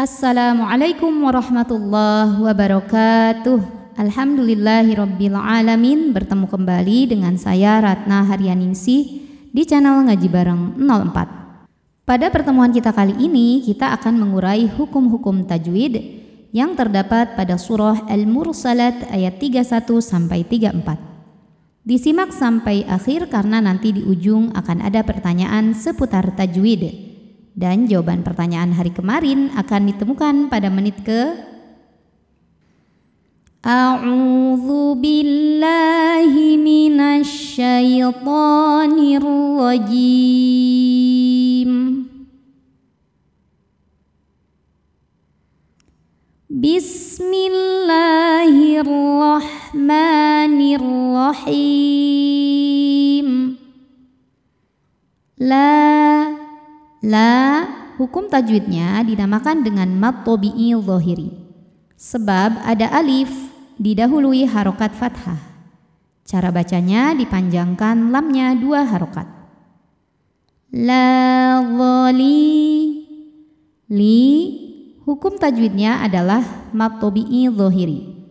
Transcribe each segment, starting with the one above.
Assalamualaikum warahmatullahi wabarakatuh. Alhamdulillahirobbilalamin bertemu kembali dengan saya Ratna Haryaningsi di channel Ngaji Bareng 04. Pada pertemuan kita kali ini kita akan mengurai hukum-hukum tajwid yang terdapat pada surah Al-Mursalat ayat 31 sampai 34. Disimak sampai akhir karena nanti di ujung akan ada pertanyaan seputar tajwid. Dan jawaban pertanyaan hari kemarin akan ditemukan pada menit ke A'udzu billahi minasyaitonir rajim. Bismillahirrahmanirrahim. La La hukum tajwidnya dinamakan dengan mat tobi'i zohiri. Sebab ada alif didahului harokat fathah. Cara bacanya dipanjangkan lamnya dua harokat. La zoli li hukum tajwidnya adalah mat tobi'i zohiri.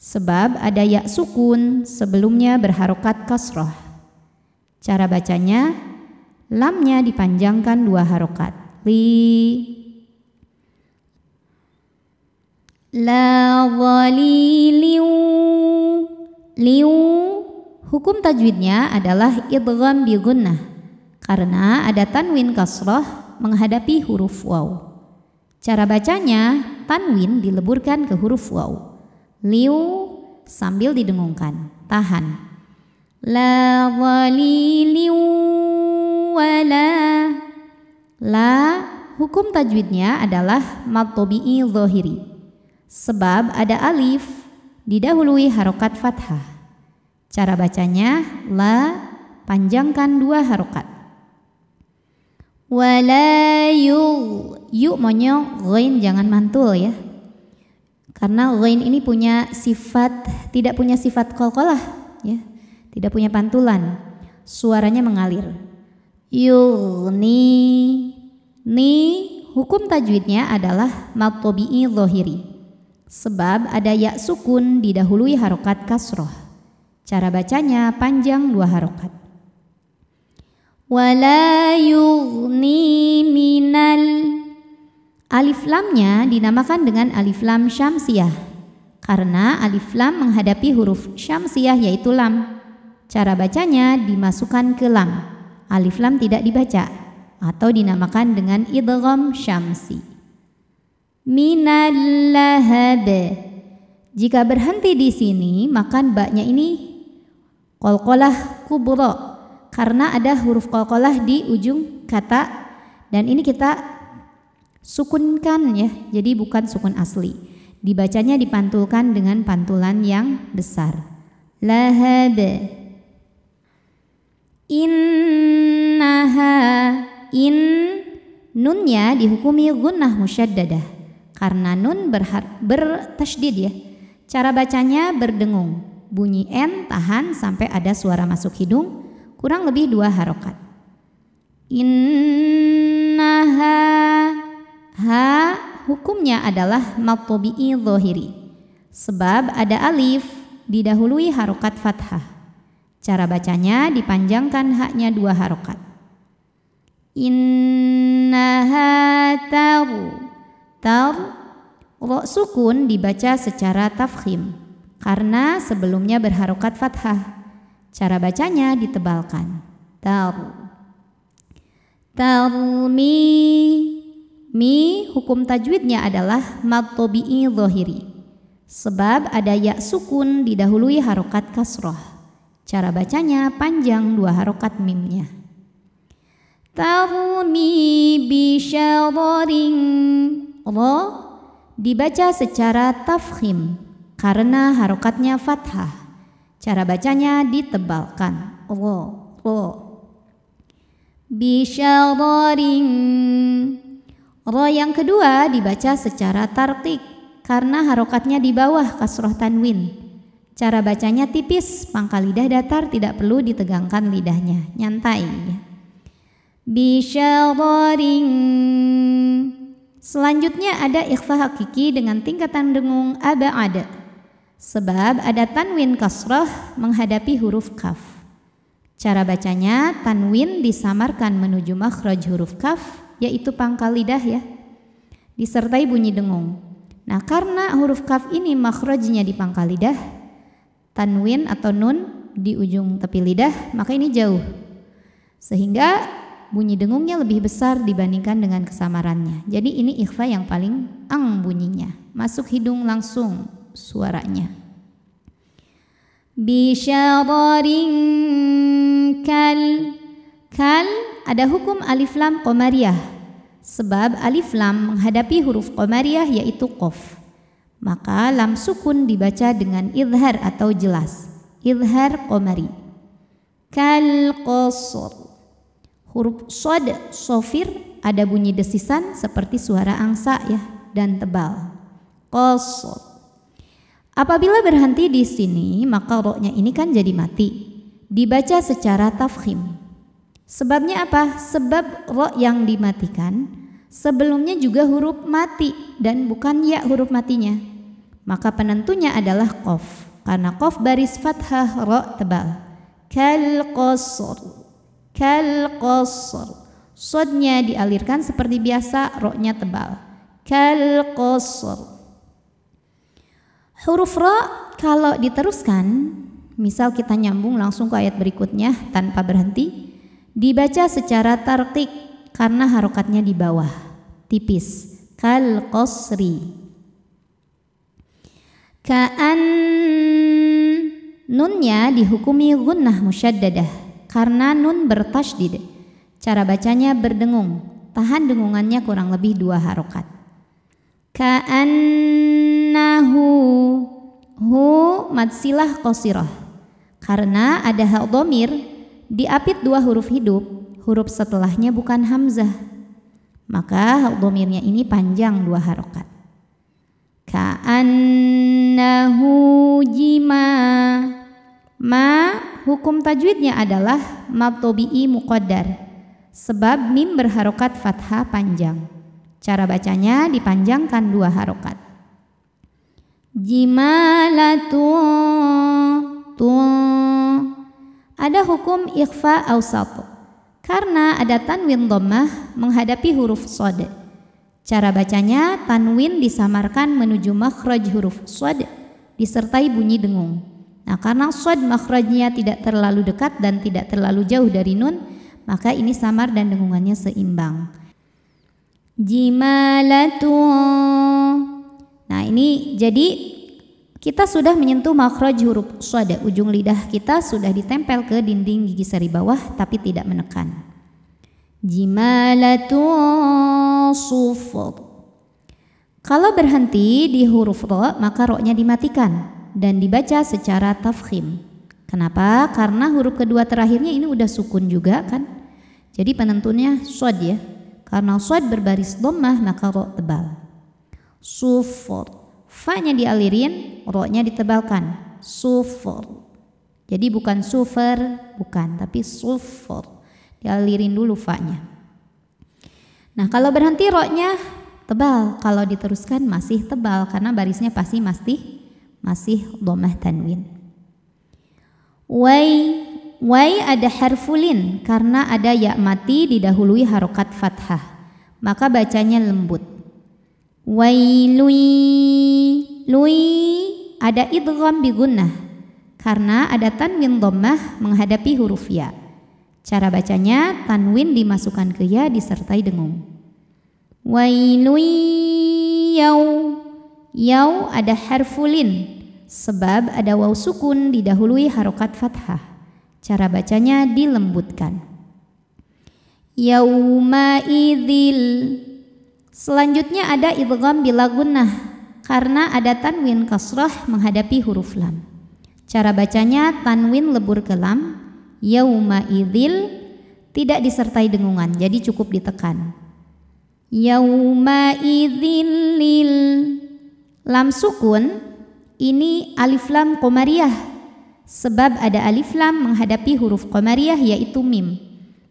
Sebab ada yak sukun sebelumnya berharokat kasroh. Cara bacanya Lamnya dipanjangkan dua harokat. Li. La wali liu. Liu. Hukum tajwidnya adalah idgham bi gunnah. Karena ada tanwin kasroh menghadapi huruf waw. Cara bacanya, tanwin dileburkan ke huruf waw. Liu sambil didengungkan. Tahan. La wali liu wala la hukum tajwidnya adalah matobi'i zohiri sebab ada alif didahului harokat fathah cara bacanya la panjangkan dua harokat wala yul yuk monyong ghoin jangan mantul ya karena ghain ini punya sifat tidak punya sifat kolkolah ya tidak punya pantulan suaranya mengalir yughni ni hukum tajwidnya adalah matobi'i lohiri sebab ada ya sukun didahului harokat kasroh cara bacanya panjang dua harokat wala yughni minal Alif lamnya dinamakan dengan alif lam syamsiah karena alif lam menghadapi huruf syamsiah yaitu lam. Cara bacanya dimasukkan ke lam alif lam tidak dibaca atau dinamakan dengan idgham syamsi. Minal Jika berhenti di sini, maka baknya ini kolkolah kubro karena ada huruf kolkolah di ujung kata dan ini kita sukunkan ya, jadi bukan sukun asli. Dibacanya dipantulkan dengan pantulan yang besar. Lahab innaha in nunnya dihukumi gunnah musyaddadah karena nun berhar, bertasydid ya. Cara bacanya berdengung. Bunyi n tahan sampai ada suara masuk hidung kurang lebih dua harokat. Innaha ha hukumnya adalah matobi'i zohiri sebab ada alif didahului harokat fathah. Cara bacanya dipanjangkan haknya dua harokat. Inna tar tar Rok sukun dibaca secara tafkhim karena sebelumnya berharokat fathah. Cara bacanya ditebalkan. Tar. Tarmi. Mi hukum tajwidnya adalah matobi'i zohiri. Sebab ada ya sukun didahului harokat kasroh. Cara bacanya panjang dua harokat mimnya. Tarmi bishawaring Ro dibaca secara tafhim karena harokatnya fathah. Cara bacanya ditebalkan. Ro, ro. Bishawaring Ro yang kedua dibaca secara tartik karena harokatnya di bawah kasroh tanwin. Cara bacanya tipis, pangkal lidah datar tidak perlu ditegangkan lidahnya, nyantai. boring. Selanjutnya ada ikhfa hakiki dengan tingkatan dengung aba'ada. Sebab ada tanwin kasroh menghadapi huruf kaf. Cara bacanya tanwin disamarkan menuju makhraj huruf kaf yaitu pangkal lidah ya. Disertai bunyi dengung. Nah karena huruf kaf ini makhrajnya di pangkal lidah tanwin atau nun di ujung tepi lidah, maka ini jauh. Sehingga bunyi dengungnya lebih besar dibandingkan dengan kesamarannya. Jadi ini ikhfa yang paling ang bunyinya. Masuk hidung langsung suaranya. Bishadarin kal kal ada hukum alif lam komariah sebab alif lam menghadapi huruf komariah yaitu kof. Maka lam sukun dibaca dengan idhar atau jelas. Idhar komari. Kal qasr. Huruf sod, sofir, ada bunyi desisan seperti suara angsa ya dan tebal. Qasr. Apabila berhenti di sini, maka roknya ini kan jadi mati. Dibaca secara tafkhim. Sebabnya apa? Sebab rok yang dimatikan sebelumnya juga huruf mati dan bukan ya huruf matinya. Maka penentunya adalah qaf karena qaf baris fathah ro tebal. Kal qasr. Kal qasr. Sodnya dialirkan seperti biasa, roknya tebal. Kal qasr. Huruf ro kalau diteruskan, misal kita nyambung langsung ke ayat berikutnya tanpa berhenti, dibaca secara tarkik karena harokatnya di bawah, tipis. Kal qasri Ka'an nunnya dihukumi gunnah musyaddadah karena nun bertasydid. Cara bacanya berdengung, tahan dengungannya kurang lebih dua harokat. Ka'annahu hu matsilah qasirah. Karena ada hal domir, diapit dua huruf hidup, huruf setelahnya bukan hamzah. Maka hal domirnya ini panjang dua harokat. Ka'annahu jima Ma hukum tajwidnya adalah matobi'i muqaddar Sebab mim berharokat fathah panjang Cara bacanya dipanjangkan dua harokat Jimalatu tu. Ada hukum ikhfa awsatu Karena ada tanwin dhammah menghadapi huruf sodeh Cara bacanya tanwin disamarkan menuju makhraj huruf swad disertai bunyi dengung. Nah, karena swad makhrajnya tidak terlalu dekat dan tidak terlalu jauh dari nun, maka ini samar dan dengungannya seimbang. Jimalatu. Nah, ini jadi kita sudah menyentuh makhraj huruf swad. Ujung lidah kita sudah ditempel ke dinding gigi seri bawah tapi tidak menekan. Jimalatu sufuk. Kalau berhenti di huruf ro, maka roknya dimatikan dan dibaca secara tafkhim. Kenapa? Karena huruf kedua terakhirnya ini udah sukun juga kan. Jadi penentunya suad ya. Karena suad berbaris domah maka ro tebal. Sufur. Fa-nya dialirin, ro-nya ditebalkan. Sufur. Jadi bukan sufer, bukan, tapi sufur. Dialirin dulu fa-nya. Nah kalau berhenti roknya tebal, kalau diteruskan masih tebal karena barisnya pasti masih masih domah tanwin. Wai wai ada harfulin karena ada ya mati didahului harokat fathah, maka bacanya lembut. Wai lui lui ada idgham bigunnah karena ada tanwin domah menghadapi huruf ya. Cara bacanya tanwin dimasukkan ke ya disertai dengung. Wailui yau. Yau ada harfulin sebab ada waw sukun didahului harokat fathah. Cara bacanya dilembutkan. Yauma idil. Selanjutnya ada idgham bila gunnah karena ada tanwin kasrah menghadapi huruf lam. Cara bacanya tanwin lebur ke lam yauma idil tidak disertai dengungan jadi cukup ditekan yauma idil lil lam sukun ini alif lam komariah sebab ada alif lam menghadapi huruf komariah yaitu mim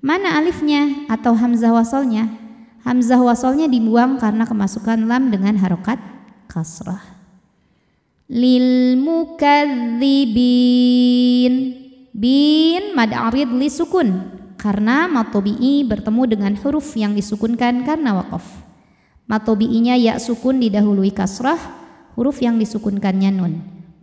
mana alifnya atau hamzah wasolnya hamzah wasolnya dibuang karena kemasukan lam dengan harokat kasrah lil mukadzibin bin arid li sukun karena matobi'i bertemu dengan huruf yang disukunkan karena wakaf. Matobi'inya ya sukun didahului kasrah, huruf yang disukunkannya nun.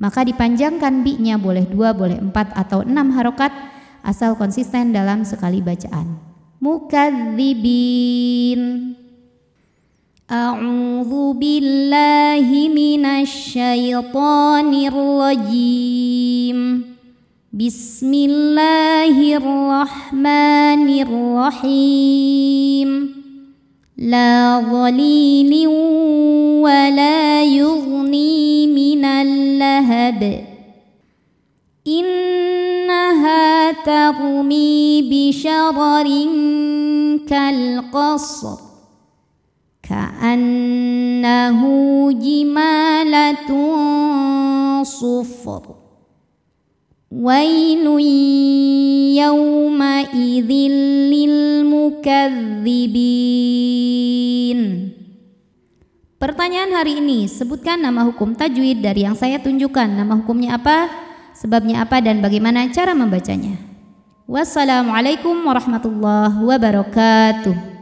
Maka dipanjangkan bi'nya boleh dua, boleh empat atau enam harokat asal konsisten dalam sekali bacaan. Mukadzibin A'udzu billahi minasy syaithanir rajim. بسم الله الرحمن الرحيم لا ظليل ولا يغني من اللهب إنها ترمي بشرر كالقصر كأنه جمالة صفر ويل يومئذ للمكذبين Pertanyaan hari ini, sebutkan nama hukum tajwid dari yang saya tunjukkan. Nama hukumnya apa, sebabnya apa, dan bagaimana cara membacanya. Wassalamualaikum warahmatullahi wabarakatuh.